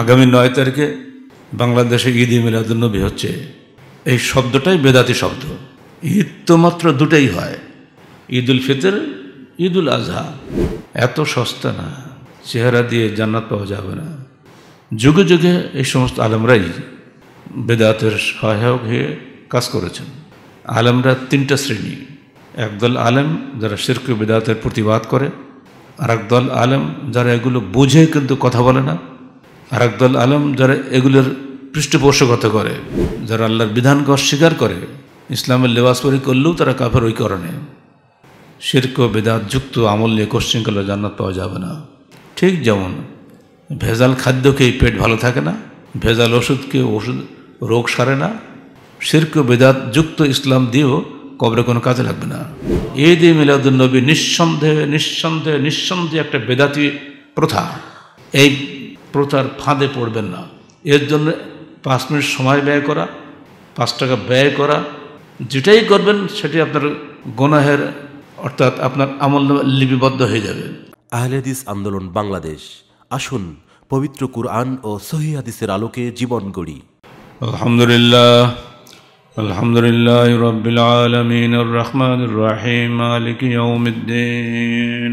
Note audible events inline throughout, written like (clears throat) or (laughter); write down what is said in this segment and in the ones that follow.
আগামী নয় তারিখে বাংলাদেশে ঈদ ই মিলাদুলনবী হচ্ছে এই শব্দটাই বেদাতি শব্দ ঈদ তো মাত্র দুটাই হয় ঈদ উল ফিতর ঈদ উল আজহা এত সস্তা না চেহারা দিয়ে জান্নাত পাওয়া যাবে না যুগে যুগে এই সমস্ত আলমরাই বেদাতের সহায়ক হয়ে কাজ করেছেন আলমরা তিনটা শ্রেণী একদল আলেম যারা শিরক বেদাতের প্রতিবাদ করে আর একদল আলেম যারা এগুলো বুঝে কিন্তু কথা বলে না আর আলম যারা এগুলোর পৃষ্ঠপোষকতা করে যারা আল্লাহর বিধানকে অস্বীকার করে ইসলামের লেবাস পরি করলেও তারা কাফের ওই করণে শির্ক বেদাত যুক্ত আমল নিয়ে কোশ্চিন করলে জান্নাত পাওয়া যাবে না ঠিক যেমন ভেজাল খাদ্য খেয়ে পেট ভালো থাকে না ভেজাল ওষুধকে ওষুধ রোগ সারে না শির্ক বেদাত যুক্ত ইসলাম দিয়েও কবরে কোনো কাজে লাগবে না দিয়ে মিলাদুল নবী নিঃসন্দেহে নিঃসন্দেহে নিঃসন্দেহে একটা বেদাতি প্রথা এই প্রচার ফাঁদে পড়বেন না এর জন্য পাঁচ মিনিট সময় ব্যয় করা পাঁচ টাকা ব্যয় করা যেটাই করবেন সেটি আপনার গনাহের অর্থাৎ আপনার আমল লিপিবদ্ধ হয়ে যাবে আহলেদিস আন্দোলন বাংলাদেশ আসুন পবিত্র কুরআন ও সহিদিসের আলোকে জীবন গড়ি আলহামদুলিল্লাহ আলহামদুলিল্লাহ রবিল আলমিন রহমান রাহিম আলিক ইয়াউমিদ্দিন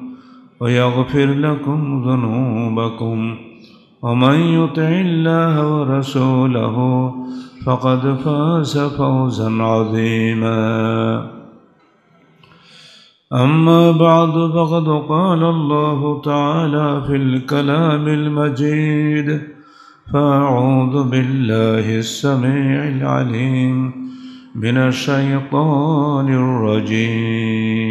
ويغفر لكم ذنوبكم ومن يطع الله ورسوله فقد فاز فوزا عظيما أما بعد فقد قال الله تعالى في الكلام المجيد فأعوذ بالله السميع العليم من الشيطان الرجيم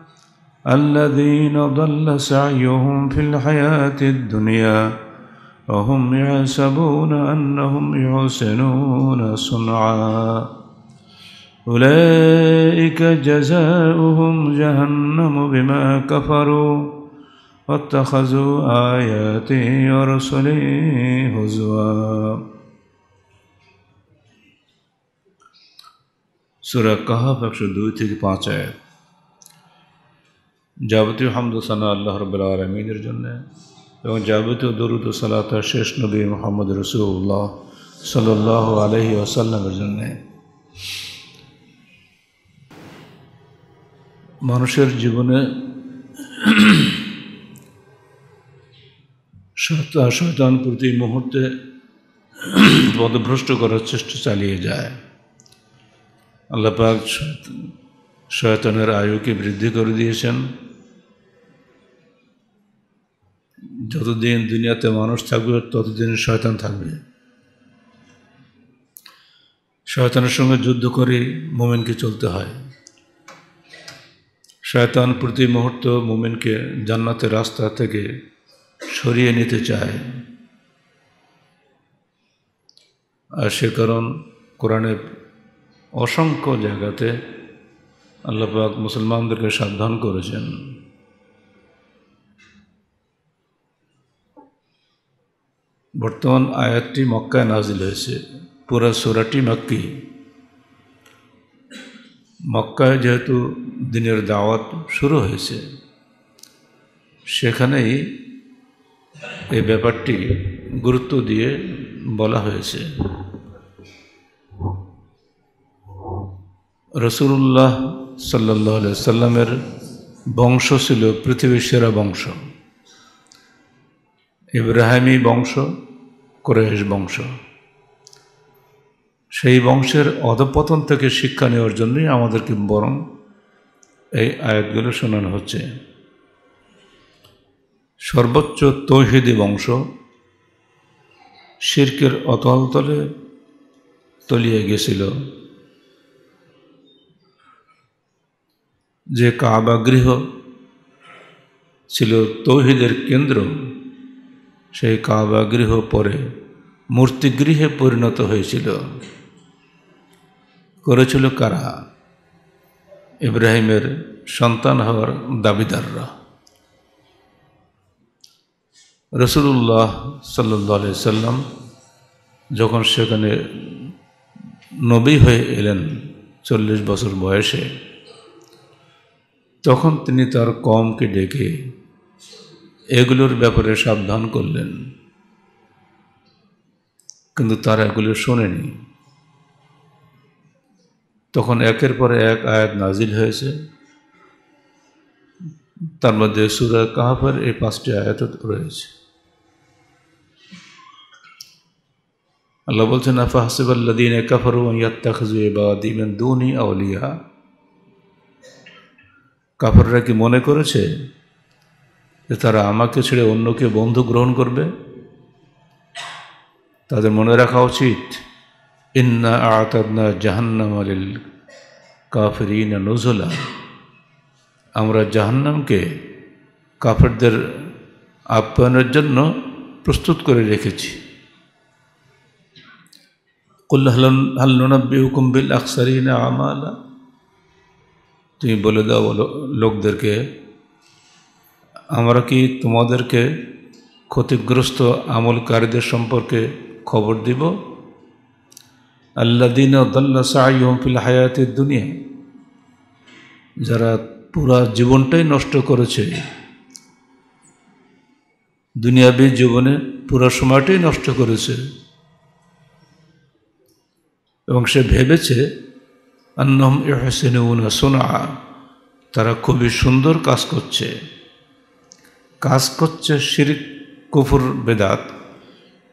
الذين ضل سعيهم في الحياة الدنيا وهم يحسبون أنهم يحسنون صنعا أولئك جزاؤهم جهنم بما كفروا واتخذوا آياتي ورسلي هزوا سورة كهف 102 5 যাবতীয় হামদুসানা আল্লাহ রবুল্লা আলমিনের জন্য এবং যাবতীয় দরুদ সালাত শেষ নবী মোহাম্মদ রসুল্লাহ সাল্লাহ আলহি আসাল্লামের জন্য মানুষের জীবনে শয়তান প্রতি মুহূর্তে পদভ্রষ্ট করার চেষ্টা চালিয়ে যায় আল্লাপাক শয়তানের আয়ুকে বৃদ্ধি করে দিয়েছেন যতদিন দুনিয়াতে মানুষ থাকবে ততদিন শয়তান থাকবে শয়তানের সঙ্গে যুদ্ধ করে মোমেনকে চলতে হয় শয়তান প্রতি মুহূর্ত মোমেনকে জান্নাতের রাস্তা থেকে সরিয়ে নিতে চায় আর সে কারণ কোরআনে অসংখ্য জায়গাতে আল্লাপাক মুসলমানদেরকে সাবধান করেছেন বর্তমান আয়াতটি মক্কায় নাজিল হয়েছে পুরো সুরাটি মক্কি মক্কায় যেহেতু দিনের দাওয়াত শুরু হয়েছে সেখানেই এই ব্যাপারটি গুরুত্ব দিয়ে বলা হয়েছে রসুল্লাহ সাল্লাহ সাল্লামের বংশ ছিল পৃথিবীর সেরা বংশ ইব্রাহিমী বংশ কোরেশ বংশ সেই বংশের অধপতন থেকে শিক্ষা নেওয়ার জন্যই আমাদেরকে বরং এই আয়াতগুলো শোনানো হচ্ছে সর্বোচ্চ তৌহিদি বংশ শির্কের অতল তলে তলিয়ে গেছিল যে কাবা গৃহ ছিল তৌহিদের কেন্দ্র সেই কাবাগৃহ পরে মূর্তিগৃহে পরিণত হয়েছিল করেছিল কারা ইব্রাহিমের সন্তান হওয়ার দাবিদাররা রসুল্লাহ সাল্লি সাল্লাম যখন সেখানে নবী হয়ে এলেন চল্লিশ বছর বয়সে তখন তিনি তার কমকে ডেকে এগুলোর ব্যাপারে সাবধান করলেন কিন্তু তারা এগুলো শোনেনি তখন একের পর এক আয়াত নাজিল হয়েছে তার মধ্যে সুরা কাহাফের এই পাঁচটি আয়াত রয়েছে আল্লাহ বলছেন আফা হাসিবাল্লাদিন কাফারু দুনি আউলিয়া কাফররা কি মনে করেছে যে তারা আমাকে ছেড়ে অন্যকে বন্ধু গ্রহণ করবে তাদের মনে রাখা উচিত ইন্না আতাদনা জাহান্নাম আলিল ইনা নজলা আমরা জাহান্নামকে কাফেরদের আপ্যায়নের জন্য প্রস্তুত করে রেখেছি কুল্লাহলনবিউকুম্বিল আমালা তুমি বলে দাও লোকদেরকে আমরা কি তোমাদেরকে ক্ষতিগ্রস্ত আমলকারীদের সম্পর্কে খবর দিব আল্লা দিন সাহম ফিল হায়াতের দুনিয়া যারা পুরা জীবনটাই নষ্ট করেছে দুনিয়াবী জীবনে পুরো সময়টাই নষ্ট করেছে এবং সে ভেবেছে আন্নম এহসেন সোনা তারা খুবই সুন্দর কাজ করছে কাজ করছে শিরিক কুফুর বেদাত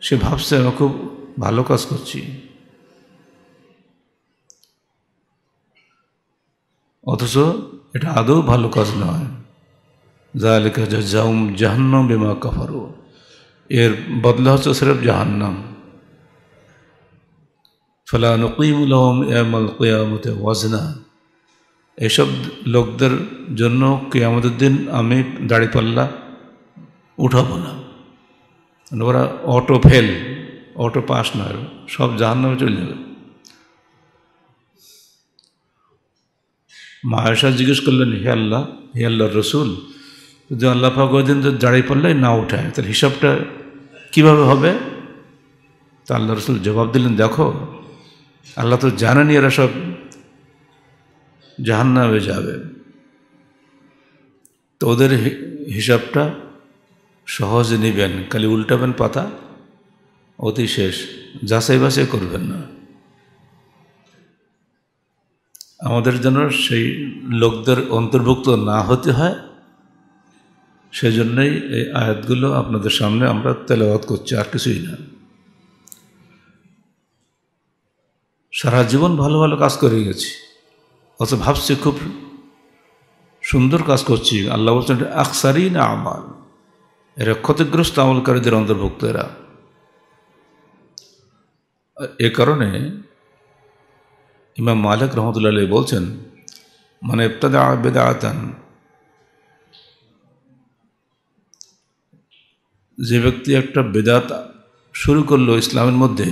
সে ভাবছে আমি খুব ভালো কাজ করছি অথচ এটা আদৌ ভালো কাজ নয় যা লেখা হচ্ছে জাউম জাহান্নাম বিমা কফর এর বদলা হচ্ছে সিরফ জাহান্নাম ফলা নকিমুল ওয়াজনা এসব লোকদের জন্য কেয়ামতের দিন আমি পাল্লা উঠাবো না মানে ওরা অটো ফেল অটো পাস নয় সব জাহান্নামে চলে যাবে মা জিজ্ঞেস করলেন হে আল্লাহ হে আল্লাহ রসুল যদি আল্লাহ পাক দিন তো দাঁড়িয়ে পড়লে না উঠায় তার হিসাবটা কিভাবে হবে তা আল্লাহ রসুল জবাব দিলেন দেখো আল্লাহ তো জানেনি এরা সব জাহান্নামে যাবে তো ওদের হিসাবটা সহজে নেবেন খালি উল্টাবেন পাতা অতি শেষ যাচাই বাছাই করবেন না আমাদের যেন সেই লোকদের অন্তর্ভুক্ত না হতে হয় সেজন্যই এই আয়াতগুলো আপনাদের সামনে আমরা তেলাওয়াত করছি আর কিছুই না সারা জীবন ভালো ভালো কাজ করে গেছি অত ভাবছি খুব সুন্দর কাজ করছি আল্লাহ বলছেন আকসারই না আমার এরা ক্ষতিগ্রস্ত আমলকারীদের অন্তর্ভুক্ত এরা এ কারণে ইমাম মালিক রহমতুল্লাহ বলছেন মানে ইবতাদা বেদা আতান যে ব্যক্তি একটা বেদাত শুরু করলো ইসলামের মধ্যে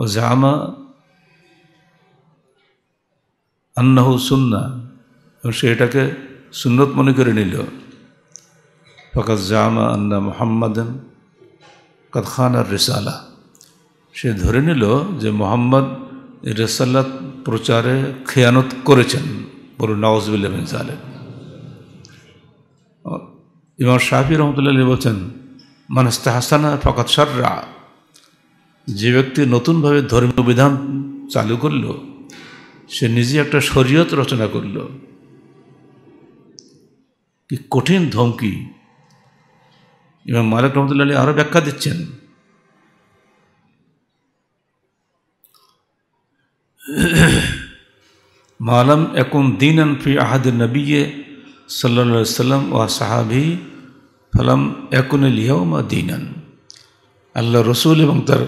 ও জামা আন্নাহ সুন্না সে এটাকে সুন্নত মনে করে নিল ফকাত জামা আন্না মোহাম্মদন কাত খান আর রেসালা সে ধরে নিল যে মোহাম্মদ রেসাল্লা প্রচারে খেয়ানত করেছেন বলুন নওয়াজবিল্লা বিন সালেম ইমাম শাহি রহমতুল্লাহ বলছেন মানস্তা হাসানা ফকাত সাররা যে ব্যক্তি নতুনভাবে ধর্মীয় বিধান চালু করল সে নিজে একটা শরীয়ত রচনা করল কি কঠিন ধমকি ইমাম মালিক রহমতুল্লা আলী আরও ব্যাখ্যা দিচ্ছেন মালাম একুম দিন ফি আহাদ নবীয়ে সাল্লা সাল্লাম ও সাহাবি ফালাম একুন দিন দিনান আল্লাহ রসুল এবং তার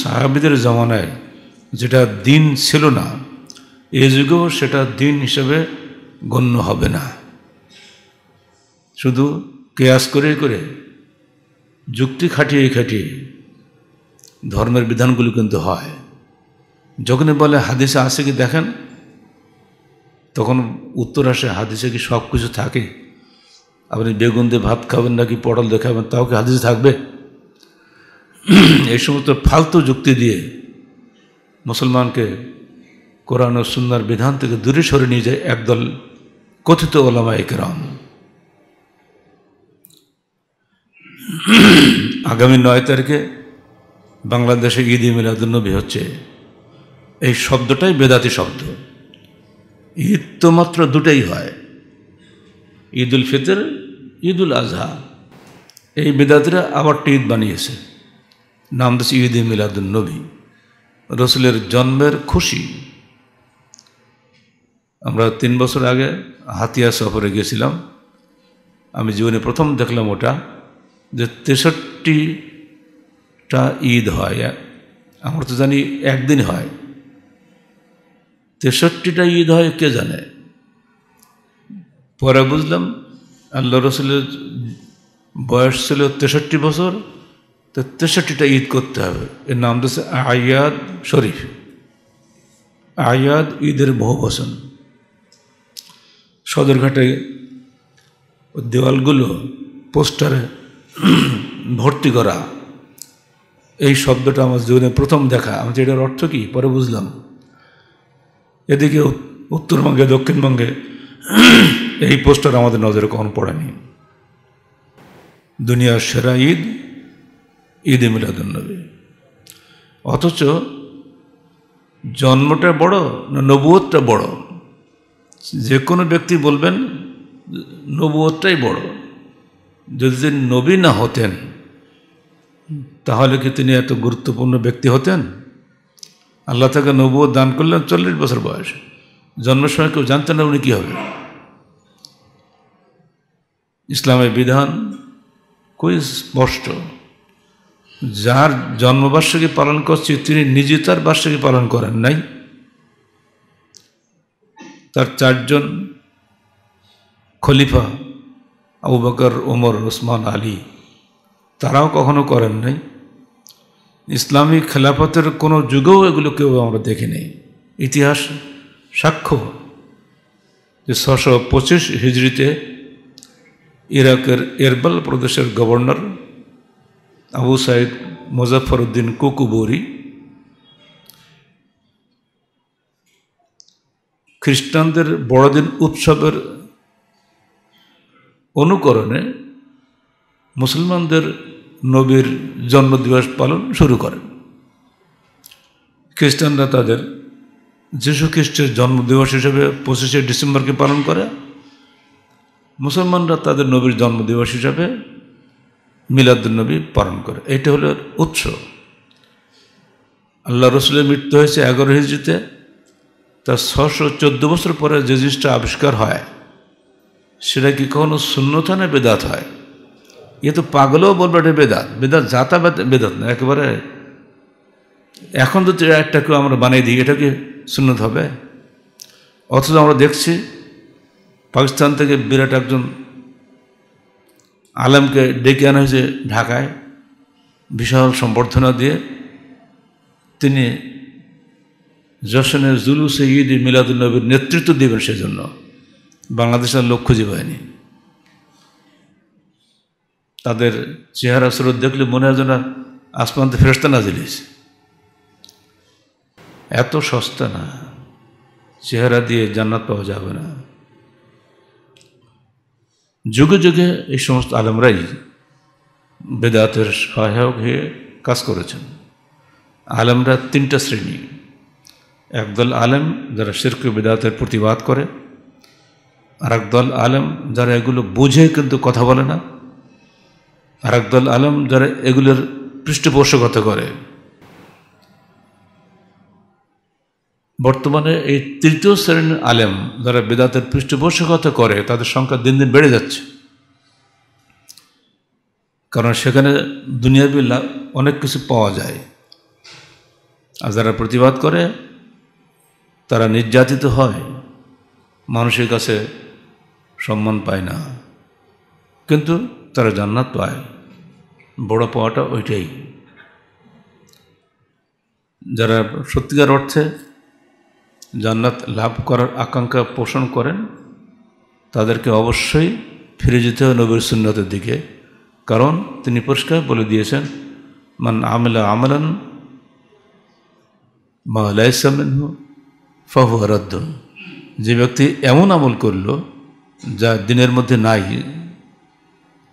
সাহাবিদের জমানায় যেটা দিন ছিল না এই যুগেও সেটা দিন হিসেবে গণ্য হবে না শুধু কেয়াস করে করে যুক্তি খাটিয়ে খাটিয়ে ধর্মের বিধানগুলো কিন্তু হয় যখনই বলে হাদিসে আসে কি দেখেন তখন উত্তর আসে হাদিসে কি সব কিছু থাকে আপনি বেগুন দিয়ে ভাত খাবেন নাকি পটল দিয়ে খাবেন তাও কি হাদিসে থাকবে এই সমস্ত ফালতু যুক্তি দিয়ে মুসলমানকে কোরআন ও সুন্নার বিধান থেকে দূরে সরে নিয়ে যায় একদল কথিত ওলামা একরাম আগামী নয় তারিখে বাংলাদেশে ঈদ মিলাদুন্নবী হচ্ছে এই শব্দটাই বেদাতি শব্দ ঈদ তো মাত্র দুটাই হয় ঈদ উল ফিতর ঈদুল আজহা এই বেদাতিরা আবার ঈদ বানিয়েছে নাম দিয়েছে ঈদ মিলাদুন্নবী রসুলের জন্মের খুশি আমরা তিন বছর আগে হাতিয়া সফরে গেছিলাম আমি জীবনে প্রথম দেখলাম ওটা যে তেষট্টিটা ঈদ হয় আমরা তো জানি একদিন হয় তেষট্টিটা ঈদ হয় কে জানে পরে বুঝলাম আল্লাহ রসুলের বয়স ছিল তেষট্টি বছর তো তেষট্টিটা ঈদ করতে হবে এর নাম দিচ্ছে আয়াদ শরীফ আয়াদ ঈদের বহু বসন সদরঘাটে দেওয়ালগুলো পোস্টারে (clears throat) ভর্তি করা এই শব্দটা আমার জীবনে প্রথম দেখা আমি এটার অর্থ কি পরে বুঝলাম এদিকে উত্তরবঙ্গে দক্ষিণবঙ্গে (clears throat) এই পোস্টার আমাদের নজরে কখন পড়েনি দুনিয়ার সেরা ঈদ ঈদে মিলাদুলনবী অথচ জন্মটা বড় না নবুয়তটা বড় যে কোনো ব্যক্তি বলবেন নবুয়তটাই বড় যদি তিনি নবী না হতেন তাহলে কি তিনি এত গুরুত্বপূর্ণ ব্যক্তি হতেন আল্লাহ তাকে নব দান করলেন চল্লিশ বছর বয়স জন্মের সময় কেউ জানতেন না উনি কী হবে ইসলামের বিধান খুবই স্পষ্ট যার জন্মবার্ষিকী পালন করছে তিনি নিজে তার বার্ষিকী পালন করেন নাই তার চারজন খলিফা আবু বকর ওমর ওসমান আলী তারাও কখনো করেন নাই ইসলামী খেলাফতের কোনো যুগেও এগুলো কেউ আমরা দেখি নেই ইতিহাস সাক্ষ্য যে ছশো পঁচিশ হিজড়িতে ইরাকের এরবাল প্রদেশের governor Abu Said Muzaffar Uddin Kukburi খ্রিস্টানদের বড়দিন উৎসবের অনুকরণে মুসলমানদের নবীর জন্মদিবস পালন শুরু করেন খ্রিস্টানরা তাদের যীশু খ্রিস্টের জন্মদিবস হিসেবে পঁচিশে ডিসেম্বরকে পালন করে মুসলমানরা তাদের নবীর জন্মদিবস হিসাবে নবী পালন করে এটা হলো উৎস আল্লাহ রসুলের মৃত্যু হয়েছে এগারো হিজড়িতে তার ছশো চোদ্দ বছর পরে যে জিনিসটা আবিষ্কার হয় সেটা কি কখনো শূন্যতা না বেদাত হয় এ তো পাগলেও বলবে এটা বেদাত বেদাত যাতা বেদাত না একেবারে এখন তো কেউ আমরা বানিয়ে দিই এটা কি শূন্যত হবে অথচ আমরা দেখছি পাকিস্তান থেকে বিরাট একজন আলমকে ডেকে আনা হয়েছে ঢাকায় বিশাল সম্বর্ধনা দিয়ে তিনি জশনে জুলুসে ঈদ মিলাদুল নবীর নেতৃত্ব দেবেন সেজন্য বাংলাদেশের লোক খুঁজে পায়নি তাদের চেহারা স্রোত দেখলে মনে হয় যেন আসমানতে ফেরস্তা না জিনিস এত সস্তা না চেহারা দিয়ে জান্নাত পাওয়া যাবে না যুগে যুগে এই সমস্ত আলমরাই বেদাতের সহায়ক হয়ে কাজ করেছেন আলমরা তিনটা শ্রেণী একদল আলেম যারা শিরক বেদাতের প্রতিবাদ করে আর একদল আলম যারা এগুলো বুঝে কিন্তু কথা বলে না আর একদল আলম যারা এগুলোর পৃষ্ঠপোষকতা করে বর্তমানে এই তৃতীয় শ্রেণীর আলেম যারা বেদাতের পৃষ্ঠপোষকতা করে তাদের সংখ্যা দিন দিন বেড়ে যাচ্ছে কারণ সেখানে দুনিয়াবি অনেক কিছু পাওয়া যায় আর যারা প্রতিবাদ করে তারা নির্যাতিত হয় মানুষের কাছে সম্মান পায় না কিন্তু তারা জান্নাত পায় বড় পাওয়াটা ওইটাই যারা সত্যিকার অর্থে জান্নাত লাভ করার আকাঙ্ক্ষা পোষণ করেন তাদেরকে অবশ্যই ফিরে যেতে হবে নবীর সুন্নতের দিকে কারণ তিনি পরিষ্কার বলে দিয়েছেন মান আমেলা আমলান মা লাইসামিন ফাহু রদ্দন যে ব্যক্তি এমন আমল করলো যা দিনের মধ্যে নাই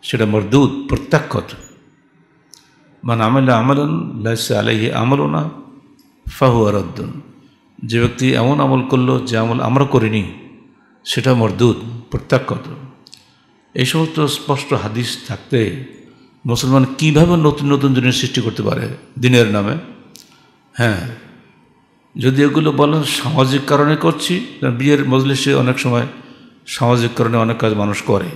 সেটা মরদুদ প্রত্যাক্ষত মানে আমলা আমলন লাইসে আলাইহি আমল না ফাহু আরদ্দন যে ব্যক্তি এমন আমল করলো যে আমল আমরা করিনি সেটা মরদুদ প্রত্যাক্ষত এই সমস্ত স্পষ্ট হাদিস থাকতে মুসলমান কিভাবে নতুন নতুন জিনিস সৃষ্টি করতে পারে দিনের নামে হ্যাঁ যদি এগুলো বলেন সামাজিক কারণে করছি বিয়ের মজলিসে অনেক সময় সামাজিক কারণে অনেক কাজ মানুষ করে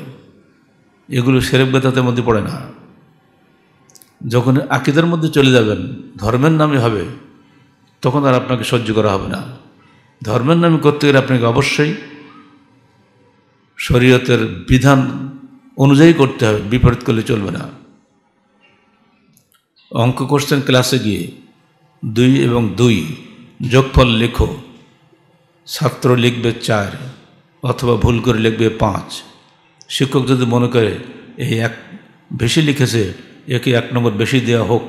এগুলো সেরেব বেতাতে মধ্যে পড়ে না যখন আকিদের মধ্যে চলে যাবেন ধর্মের নামে হবে তখন আর আপনাকে সহ্য করা হবে না ধর্মের নামে করতে গেলে আপনাকে অবশ্যই শরীয়তের বিধান অনুযায়ী করতে হবে বিপরীত করলে চলবে না অঙ্ক করছেন ক্লাসে গিয়ে দুই এবং দুই যোগফল লেখো ছাত্র লিখবে চার অথবা ভুল করে লিখবে পাঁচ শিক্ষক যদি মনে করে এই এক বেশি লিখেছে একে এক নম্বর বেশি দেওয়া হোক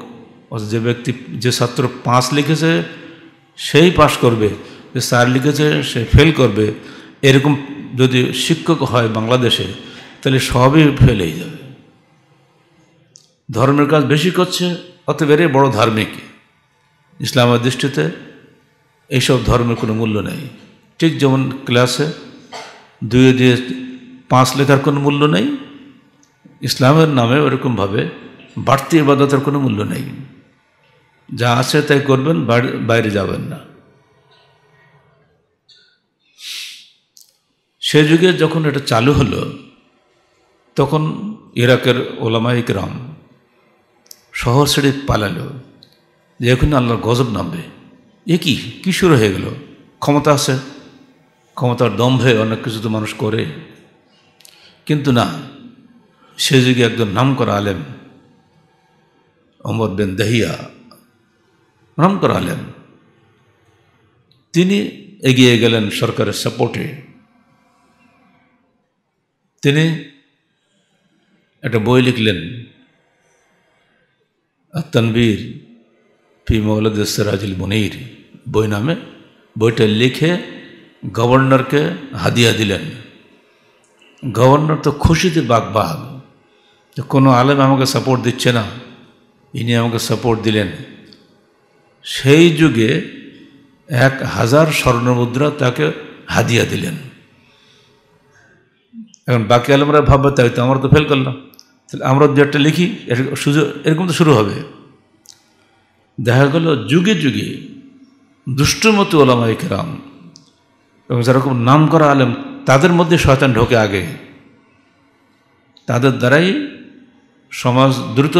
অথচ যে ব্যক্তি যে ছাত্র পাঁচ লিখেছে সেই পাশ করবে যে স্যার লিখেছে সে ফেল করবে এরকম যদি শিক্ষক হয় বাংলাদেশে তাহলে সবই ফেলেই যাবে ধর্মের কাজ বেশি করছে অত বেড়ে বড় ধার্মিক ইসলামের দৃষ্টিতে এইসব ধর্মের কোনো মূল্য নেই ঠিক যেমন ক্লাসে দুয়ে দিয়ে পাঁচ লেখার কোনো মূল্য নেই ইসলামের নামে ওরকমভাবে বাড়তি ইবাদতের কোনো মূল্য নেই যা আছে তাই করবেন বাইরে যাবেন না সে যুগে যখন এটা চালু হলো তখন ইরাকের ওলামা ইকরাম শহর ছেড়ে পালালো যে এখন আল্লাহর গজব নামবে এ কি কিশোর হয়ে গেল ক্ষমতা আছে ক্ষমতার দম্ভে অনেক কিছু তো মানুষ করে কিন্তু না সে যুগে একজন নাম করা আলেম অমর বেন দেহিয়া নাম করা আলেম তিনি এগিয়ে গেলেন সরকারের সাপোর্টে তিনি একটা বই লিখলেন আত্মানবীর ফি মৌলাদ সিরাজুল মনির বই নামে বইটা লিখে গভর্নরকে হাদিয়া দিলেন গভর্নর তো খুশিতে বাগবাগ যে কোনো আলেম আমাকে সাপোর্ট দিচ্ছে না ইনি আমাকে সাপোর্ট দিলেন সেই যুগে এক হাজার স্বর্ণমুদ্রা তাকে হাদিয়া দিলেন এখন বাকি আলমরা ভাববে তাই তো আমরা তো ফেল করলাম তাহলে আমরা দু একটা লিখি সুযোগ এরকম তো শুরু হবে দেখা গেল যুগে যুগে দুষ্টমতি ওলামাইকেরাম এবং যেরকম নাম করা আলেম তাদের মধ্যে শয়তান ঢোকে আগে তাদের দ্বারাই সমাজ দ্রুত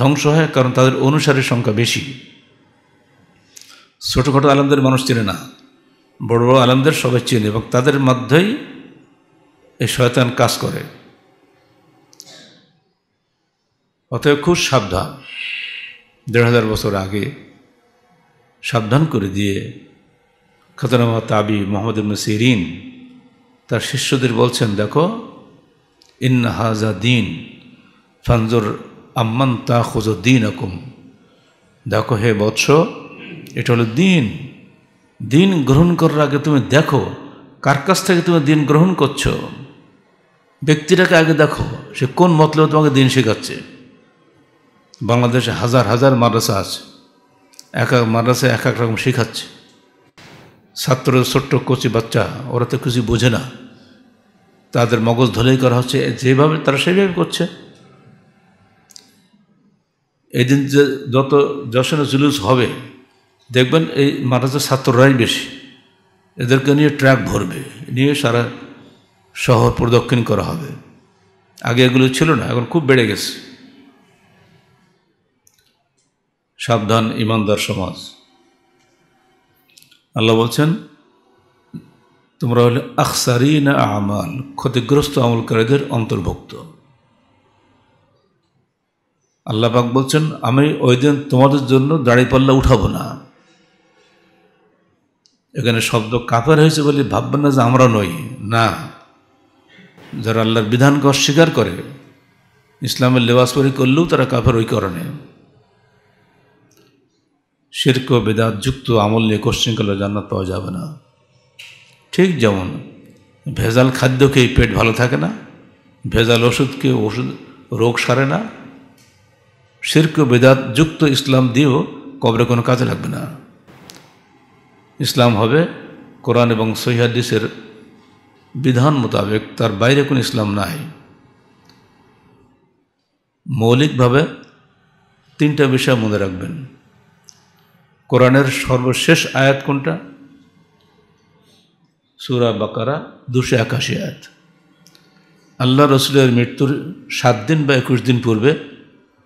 ধ্বংস হয় কারণ তাদের অনুসারের সংখ্যা বেশি ছোটোখাটো আলমদের মানুষ চেনে না বড় বড় আলমদের সবাই চেনে এবং তাদের মধ্যেই এই শয়তান কাজ করে অতএব খুব সাবধান দেড় হাজার বছর আগে সাবধান করে দিয়ে খাজানামা তাবি মোহাম্মদ সিরিন তার শিষ্যদের বলছেন দেখো ইন্না দিন ফানজুর আম্মান তা খুঁজো দিন আকুম দেখো হে বৎস এটা হলো দিন দিন গ্রহণ করার আগে তুমি দেখো কার কাছ থেকে তুমি দিন গ্রহণ করছো ব্যক্তিটাকে আগে দেখো সে কোন মতলব তোমাকে দিন শেখাচ্ছে বাংলাদেশে হাজার হাজার মাদ্রাসা আছে এক এক মাদ্রাসা এক এক রকম শেখাচ্ছে ছাত্র ছোট্ট কচি বাচ্চা ওরা তো কিছু বোঝে না তাদের মগজ ধলেই করা হচ্ছে যেভাবে তারা সেভাবে করছে এদিন যে যত যশনে জুলুস হবে দেখবেন এই মাদ্রাসার ছাত্ররাই বেশি এদেরকে নিয়ে ট্র্যাক ভরবে নিয়ে সারা শহর প্রদক্ষিণ করা হবে আগে এগুলো ছিল না এখন খুব বেড়ে গেছে সাবধান ইমানদার সমাজ আল্লাহ বলছেন তোমরা হলে না আমাল ক্ষতিগ্রস্ত আমলকারীদের অন্তর্ভুক্ত আল্লাপাক বলছেন আমি ওই দিন তোমাদের জন্য দাঁড়িপাল্লা উঠাবো না এখানে শব্দ কাফের হয়েছে বলে ভাববেন না যে আমরা নই না যারা আল্লাহর বিধানকে অস্বীকার করে ইসলামের লেবাস পরি করলেও তারা কাফের ওই কারণে শির্ক বেদাত যুক্ত আমল নিয়ে কোশ্চিন করলে জান্নাত পাওয়া যাবে না ঠিক যেমন ভেজাল খাদ্য খেয়ে পেট ভালো থাকে না ভেজাল ওষুধকে ওষুধ রোগ সারে না শির্ক বেদাত যুক্ত ইসলাম দিয়েও কবরে কোনো কাজে লাগবে না ইসলাম হবে কোরআন এবং সহিহাদিসের বিধান মোতাবেক তার বাইরে কোনো ইসলাম নাই মৌলিকভাবে তিনটা বিষয় মনে রাখবেন কোরআনের সর্বশেষ আয়াত কোনটা সুরা বাকারা দুশো একাশি আয়াত আল্লাহ রসুলের মৃত্যুর সাত দিন বা একুশ দিন পূর্বে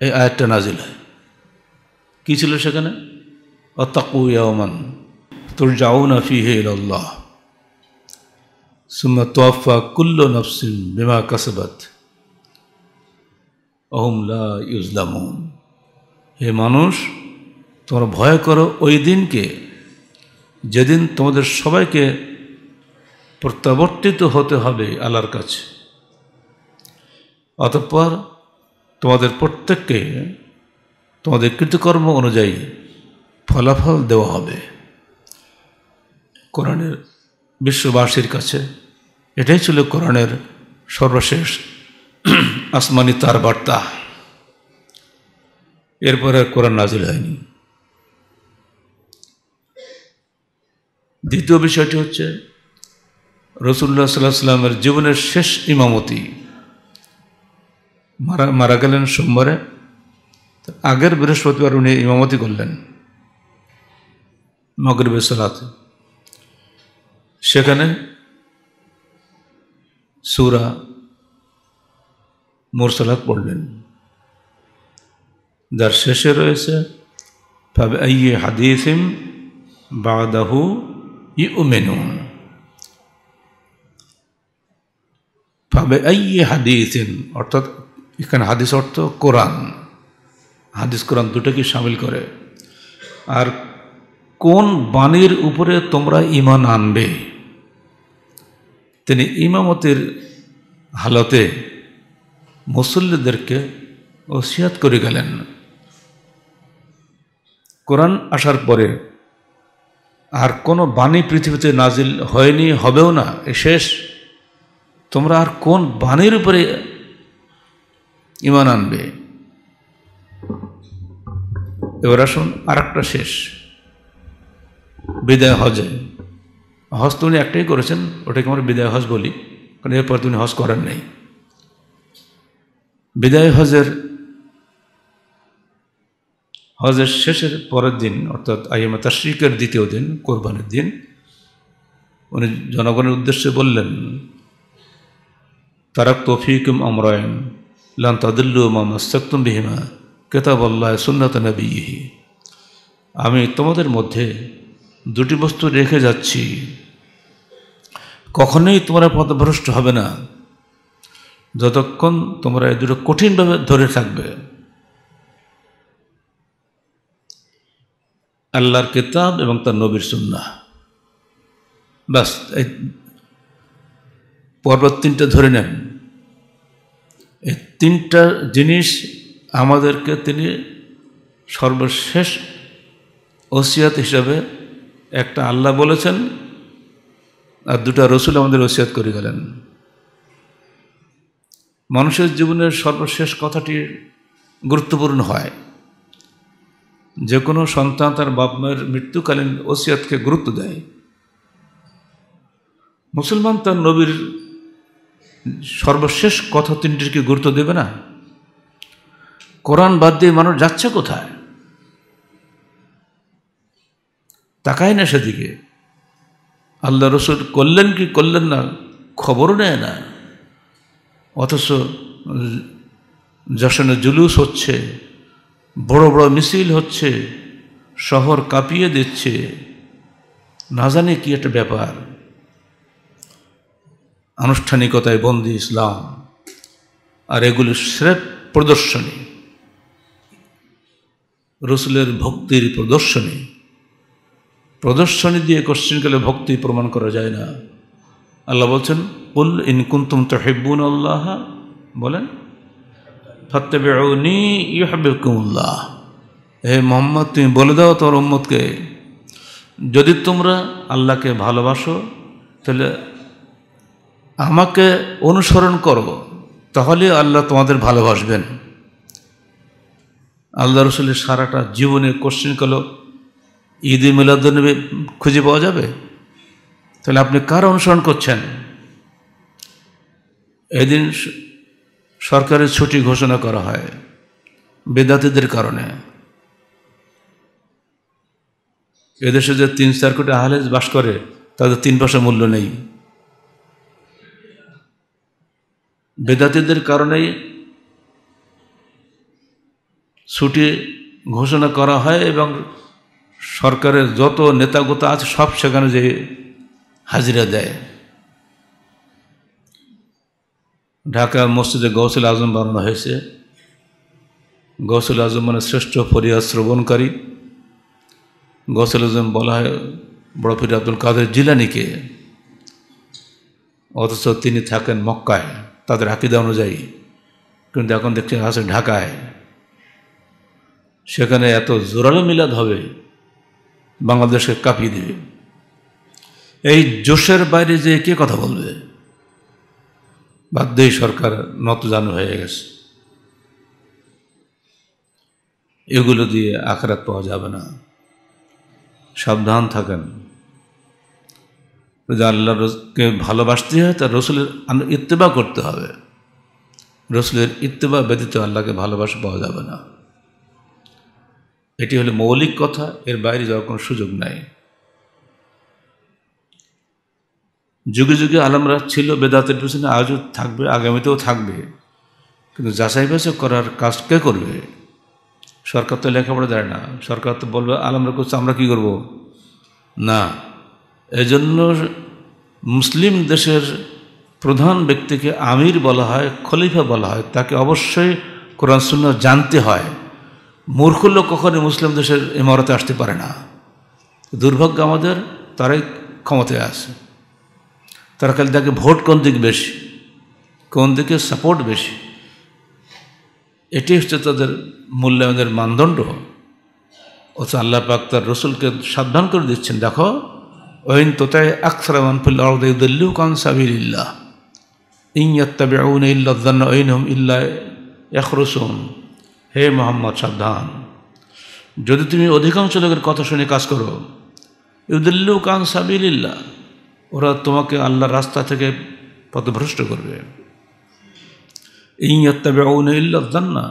এই আয়াতটা নাজিল হয় কী ছিল সেখানে অতাকু ইয়ামান তোর যাও না ফি হে আল্লাহ সুম্মা তোয়াফা কুল্ল নফসিন বিমা কাসবাত অহমলা ইউজলামুন হে মানুষ তোমরা ভয় করো ওই দিনকে যেদিন তোমাদের সবাইকে প্রত্যাবর্তিত হতে হবে আল্লাহর কাছে অতঃপর তোমাদের প্রত্যেককে তোমাদের কৃতকর্ম অনুযায়ী ফলাফল দেওয়া হবে কোরআনের বিশ্ববাসীর কাছে এটাই ছিল কোরআনের সর্বশেষ আসমানি তার বার্তা এরপরে কোরআন নাজিল হয়নি দ্বিতীয় বিষয়টি হচ্ছে রসুল্লাহ সাল্লাহ সাল্লামের জীবনের শেষ ইমামতি মারা মারা গেলেন সোমবারে আগের বৃহস্পতিবার উনি ইমামতি করলেন মগরবে সালাতে সেখানে সুরা মোরসালাত পড়লেন যার শেষে রয়েছে তবে এই হাদিসিম বাদাহু ইউমেনুন তবে এই হাদিসিন অর্থাৎ এখানে হাদিস অর্থ কোরআন হাদিস কোরআন দুটোকে সামিল করে আর কোন বাণীর উপরে তোমরা ইমান আনবে তিনি ইমামতের হালতে মুসল্লিদেরকে ওসিয়াত করে গেলেন কোরআন আসার পরে আর কোনো বাণী পৃথিবীতে নাজিল হয়নি হবেও না এ শেষ তোমরা আর কোন বাণীর উপরে ইমান আনবে এবার আসুন আর একটা শেষ বিদায় হজে হজ তো উনি একটাই করেছেন ওটাকে আমরা বিদায় হজ বলি কারণ এরপর তিনি হজ করেন নেই বিদায় হজের হজের শেষের পরের দিন অর্থাৎ আইএমএ তাশ্রিকের দ্বিতীয় দিন কোরবানির দিন উনি জনগণের উদ্দেশ্যে বললেন তারাক তফিকুম অমরায়ন লান তাদুল্লু মা মাস্তাকুম বিহিমা কেতাব আল্লাহ সুন্নাত নবীহি আমি তোমাদের মধ্যে দুটি বস্তু রেখে যাচ্ছি কখনোই তোমরা পদভ্রষ্ট হবে না যতক্ষণ তোমরা এই দুটো কঠিনভাবে ধরে থাকবে আল্লাহর কেতাব এবং তার নবীর সুন্না ব্যাস এই পর্বত তিনটা ধরে নেন এই তিনটা জিনিস আমাদেরকে তিনি সর্বশেষ ওসিয়াত হিসাবে একটা আল্লাহ বলেছেন আর দুটা রসুল আমাদের ওসিয়াত করে গেলেন মানুষের জীবনের সর্বশেষ কথাটি গুরুত্বপূর্ণ হয় যে কোনো সন্তান তার বাপ মায়ের মৃত্যুকালীন ওসিয়াতকে গুরুত্ব দেয় মুসলমান তার নবীর সর্বশেষ কথা তিনটিকে গুরুত্ব দেবে না কোরআন বাদ দিয়ে মানুষ যাচ্ছে কোথায় তাকায় না সেদিকে আল্লাহ রসুল করলেন কি করলেন না খবরও নেয় না অথচ যশনে জুলুস হচ্ছে বড় বড় মিছিল হচ্ছে শহর কাঁপিয়ে দিচ্ছে না জানে কি একটা ব্যাপার আনুষ্ঠানিকতায় বন্দী ইসলাম আর এগুলি স্রেফ প্রদর্শনী রসুলের ভক্তির প্রদর্শনী প্রদর্শনী দিয়ে কোশ্চিনকালে ভক্তি প্রমাণ করা যায় না আল্লাহ বলছেন উল ইনকুন্তুম তহেব্বুন আল্লাহ বলেন ফত্তেবেউনি ইহাবিকুমুল্লাহ হে মোহাম্মদ তুমি বলে দাও তোমার উম্মতকে যদি তোমরা আল্লাহকে ভালোবাসো তাহলে আমাকে অনুসরণ করো তাহলে আল্লাহ তোমাদের ভালোবাসবেন আল্লাহ রসুলের সারাটা জীবনে কোশ্চেন করলো ঈদ মিলাদনবী খুঁজে পাওয়া যাবে তাহলে আপনি কার অনুসরণ করছেন এদিন সরকারের ছুটি ঘোষণা করা হয় বেদাতিদের কারণে এদেশে যে তিন চার কোটি আহলেজ বাস করে তাদের তিন পয়সা মূল্য নেই বেদাতিদের কারণেই ছুটি ঘোষণা করা হয় এবং সরকারের যত নেতাগত আছে সব সেখানে যে হাজিরা দেয় ঢাকা মসজিদে গৌসুল আজম বানানো হয়েছে গৌসুল আজম মানে শ্রেষ্ঠ ফরিয়াদ শ্রবণকারী গৌসুল আজম বলা হয় বড় ফির আব্দুল কাদের জিলানিকে অথচ তিনি থাকেন মক্কায় তাদের আকিদা অনুযায়ী কিন্তু এখন দেখছি আছে ঢাকায় সেখানে এত জোরালো মিলাদ হবে বাংলাদেশকে কাঁপিয়ে দেবে এই জোশের বাইরে যে কে কথা বলবে বাধ্যই সরকার নতজানু হয়ে গেছে এগুলো দিয়ে আখরাত পাওয়া যাবে না সাবধান থাকেন যে রসকে ভালোবাসতে হয় তার রসুলের ইত্তেবা করতে হবে রসুলের ইত্তেবা ব্যতীত আল্লাহকে ভালোবাসা পাওয়া যাবে না এটি হলো মৌলিক কথা এর বাইরে যাওয়ার কোনো সুযোগ নাই যুগে যুগে আলমরা ছিল বেদাতের পিছনে আজও থাকবে আগামীতেও থাকবে কিন্তু যাচাই বাছাই করার কাজ কে করবে সরকার তো লেখাপড়া দেয় না সরকার তো বলবে আলমরা করছে আমরা কি করব না এজন্য মুসলিম দেশের প্রধান ব্যক্তিকে আমির বলা হয় খলিফা বলা হয় তাকে অবশ্যই কোরআন শূন্য জানতে হয় মূর্খ লোক কখনই মুসলিম দেশের ইমারতে আসতে পারে না দুর্ভাগ্য আমাদের তারাই ক্ষমতায় আছে তারা খালি দেখে ভোট কোন দিক বেশি কোন দিকে সাপোর্ট বেশি এটি হচ্ছে তাদের মূল্যায়নের মানদণ্ড অথচ আল্লাহ পাক তার রসুলকে সাবধান করে দিচ্ছেন দেখো ওইন তোতায় আকসরামান ফিল অর্দুল্লু কান সাবিল্লাহ ইয়ত্তাবেউন ইল্লাদ্দান ওইনহম ইল্লা এখরসুন হে মোহাম্মদ সাবধান যদি তুমি অধিকাংশ লোকের কথা শুনে কাজ করো ইউদুল্লু কান সাবিল্লাহ ওরা তোমাকে আল্লাহর রাস্তা থেকে পথভ্রষ্ট করবে ইয়ত্তা বেউনে না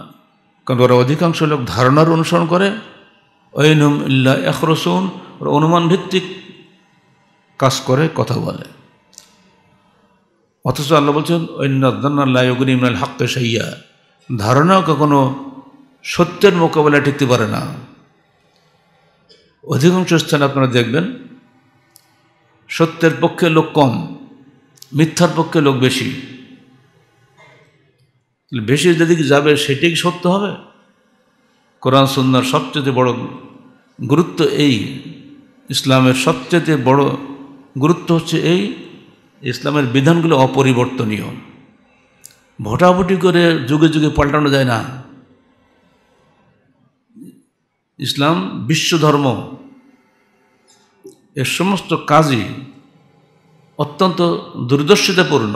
কারণ ওরা অধিকাংশ লোক ধারণার অনুসরণ করে ঐনুম ইল্লা এখরসুন ওরা অনুমান ভিত্তিক কাজ করে কথা বলে অথচ আল্লাহ বলছেন অন্যাদ্দান্নাল্লাহগুনি ইমরাল হাক্কে সাইয়া ধারণা কখনো সত্যের মোকাবেলায় টিকতে পারে না অধিকাংশ স্থানে আপনারা দেখবেন সত্যের পক্ষে লোক কম মিথ্যার পক্ষে লোক বেশি বেশি যেদিকে যাবে সেটাই সত্য হবে কোরআন সন্ন্যার সবচেয়ে বড় গুরুত্ব এই ইসলামের সবচেয়ে বড় গুরুত্ব হচ্ছে এই ইসলামের বিধানগুলো অপরিবর্তনীয় ভোটাভুটি করে যুগে যুগে পাল্টানো যায় না ইসলাম বিশ্ব ধর্ম এ সমস্ত কাজই অত্যন্ত দুর্দর্শিতাপূর্ণ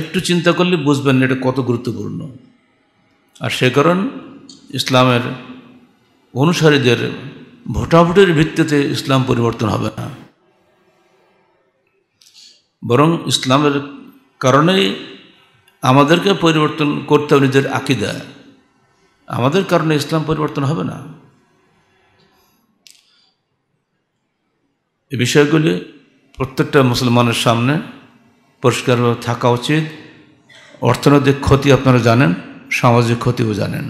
একটু চিন্তা করলে বুঝবেন এটা কত গুরুত্বপূর্ণ আর সে কারণ ইসলামের অনুসারীদের ভোটাভুটির ভিত্তিতে ইসলাম পরিবর্তন হবে না বরং ইসলামের কারণেই আমাদেরকে পরিবর্তন করতে হবে নিজের আকিদা আমাদের কারণে ইসলাম পরিবর্তন হবে না এ বিষয়গুলি প্রত্যেকটা মুসলমানের সামনে পরিষ্কার থাকা উচিত অর্থনৈতিক ক্ষতি আপনারা জানেন সামাজিক ক্ষতিও জানেন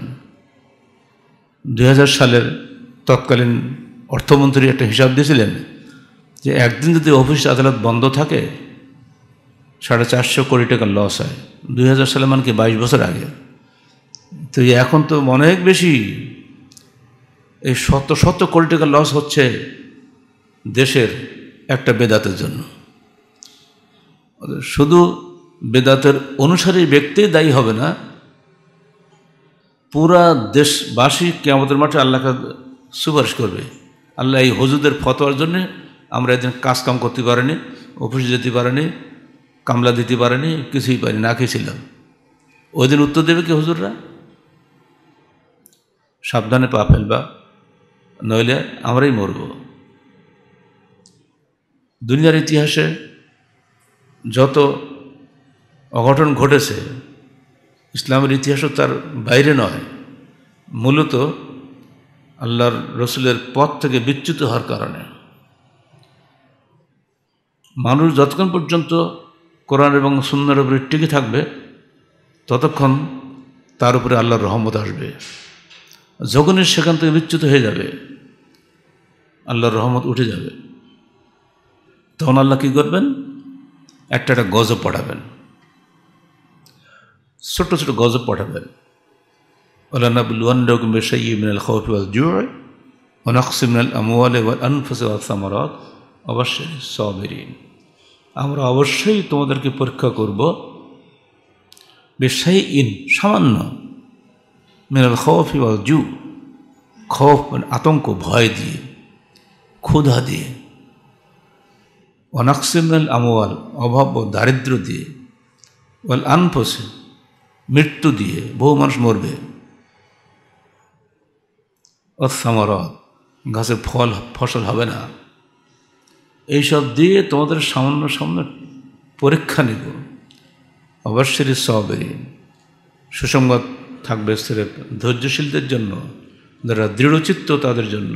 দুই সালের তৎকালীন অর্থমন্ত্রী একটা হিসাব দিয়েছিলেন যে একদিন যদি অফিস আদালত বন্ধ থাকে সাড়ে চারশো কোটি টাকা লস হয় দুই হাজার সালে মানে কি বাইশ বছর আগে তো এখন তো অনেক বেশি এই শত শত কোটি টাকা লস হচ্ছে দেশের একটা বেদাতের জন্য শুধু বেদাতের অনুসারী ব্যক্তি দায়ী হবে না পুরা দেশবাসী আমাদের মাঠে আল্লাহকে সুপারিশ করবে আল্লাহ এই হজুদের ফতোয়ার জন্যে আমরা একদিন কাজকাম করতে পারিনি অফিসে যেতে পারিনি কামলা দিতে পারিনি কিছুই পারিনি না খেয়েছিলাম ওই দিন উত্তর দেবে কি হজুররা সাবধানে পা ফেলবা নইলে আমরাই মরবো দুনিয়ার ইতিহাসে যত অঘটন ঘটেছে ইসলামের ইতিহাসও তার বাইরে নয় মূলত আল্লাহর রসুলের পথ থেকে বিচ্যুত হওয়ার কারণে মানুষ যতক্ষণ পর্যন্ত কোরআন এবং সুন্দর উপরে টিকে থাকবে ততক্ষণ তার উপরে আল্লাহর রহমত আসবে যখনই সেখান থেকে বিচ্যুত হয়ে যাবে আল্লাহর রহমত উঠে যাবে তখন আল্লাহ কী করবেন একটা একটা গজব পড়াবেন ছোট ছোট গজব পড়াবেন অবশ্যই সবেরিন আমরা অবশ্যই তোমাদেরকে পরীক্ষা করব বেশাই ইন সামান্য মিনাল খফ ইউ খফ আতঙ্ক ভয় দিয়ে ক্ষুধা দিয়ে অনাক্সিনাল আমল অভাব ও দারিদ্র দিয়ে ওয়াল আনফসে মৃত্যু দিয়ে বহু মানুষ মরবে অসামরত গাছে ফল ফসল হবে না এইসব দিয়ে তোমাদের সামান্য সামনে পরীক্ষা নিব অবশ্যই সবেরি সুসংবাদ থাকবে স্থিরে ধৈর্যশীলদের জন্য যারা দৃঢ়চিত্ত তাদের জন্য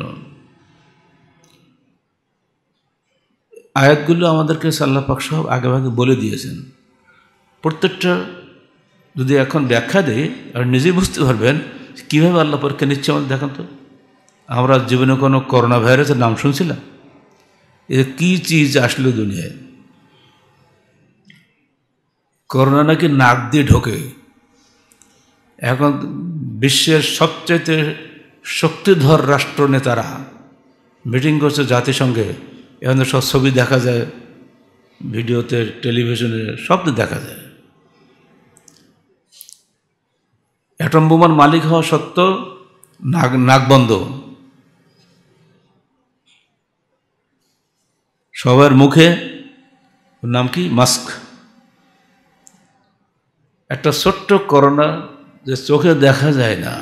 আয়াতগুলো আমাদেরকে সাল্লা পাক সাহেব আগেভাগে বলে দিয়েছেন প্রত্যেকটা যদি এখন ব্যাখ্যা দেয় আর নিজেই বুঝতে পারবেন কীভাবে আল্লাহ পরীক্ষা নিচ্ছে আমাদের দেখান তো আমরা জীবনে কোনো করোনা ভাইরাসের নাম শুনছিলাম এ কী চিজ আসলো দুনিয়ায় করোনা নাকি নাক দিয়ে ঢোকে এখন বিশ্বের সবচাইতে শক্তিধর রাষ্ট্র নেতারা মিটিং করছে জাতিসংঘে এখানে সব ছবি দেখা যায় ভিডিওতে টেলিভিশনে শব্দ দেখা যায় অ্যাটম বোমার মালিক হওয়া সত্ত্বেও নাক নাকবন্ধ সবার মুখে নাম কি মাস্ক একটা ছোট্ট করোনা যে চোখে দেখা যায় না